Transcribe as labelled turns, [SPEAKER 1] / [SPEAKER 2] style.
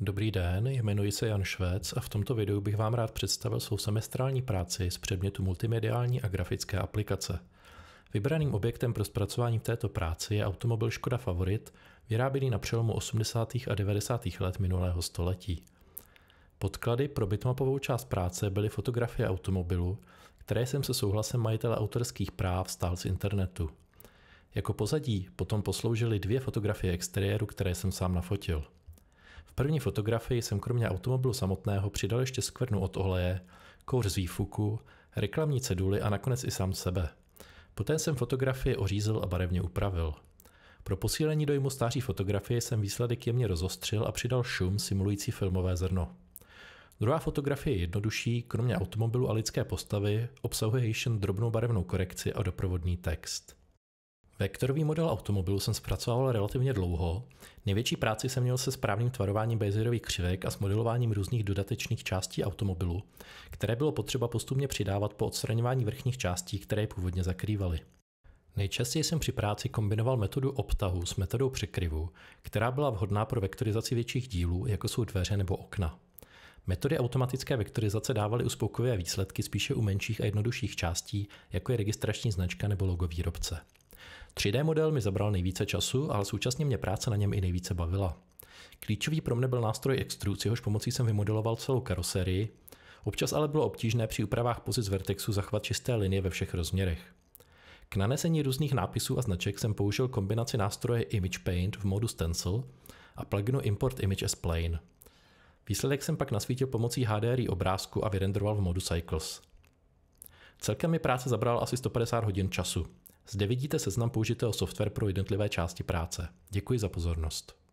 [SPEAKER 1] Dobrý den, jmenuji se Jan Švec a v tomto videu bych vám rád představil svou semestrální práci z předmětu multimediální a grafické aplikace. Vybraným objektem pro zpracování v této práci je automobil Škoda Favorit, vyráběný na přelomu 80. a 90. let minulého století. Podklady pro bitmapovou část práce byly fotografie automobilu, které jsem se souhlasem majitele autorských práv stál z internetu. Jako pozadí potom posloužily dvě fotografie exteriéru, které jsem sám nafotil. První fotografii jsem kromě automobilu samotného přidal ještě skvrnu od oleje, kouř z výfuku, reklamní ceduly a nakonec i sám sebe. Poté jsem fotografii ořízl a barevně upravil. Pro posílení dojmu stáří fotografie jsem výsledek jemně rozostřil a přidal šum simulující filmové zrno. Druhá fotografie je jednodušší, kromě automobilu a lidské postavy obsahuje již jen drobnou barevnou korekci a doprovodný text. Vektorový model automobilu jsem zpracoval relativně dlouho. Největší práci jsem měl se správným tvarováním Bezirových křivek a s modelováním různých dodatečných částí automobilu, které bylo potřeba postupně přidávat po odstraňování vrchních částí, které původně zakrývaly. Nejčastěji jsem při práci kombinoval metodu obtahu s metodou překryvu, která byla vhodná pro vektorizaci větších dílů, jako jsou dveře nebo okna. Metody automatické vektorizace dávaly uspokojivé výsledky spíše u menších a jednodušších částí, jako je registrační značka nebo logo výrobce. 3D model mi zabral nejvíce času, ale současně mě práce na něm i nejvíce bavila. Klíčový pro mne byl nástroj Extrude, jehož pomocí jsem vymodeloval celou karoserii, občas ale bylo obtížné při úpravách pozic vertexu zachovat čisté linie ve všech rozměrech. K nanesení různých nápisů a značek jsem použil kombinaci nástroje Image Paint v modu Stencil a pluginu Import Image as Plane. Výsledek jsem pak nasvítil pomocí HDRI obrázku a vyrenderoval v modu Cycles. Celkem mi práce zabral asi 150 hodin času. Zde vidíte seznam použitého software pro jednotlivé části práce. Děkuji za pozornost.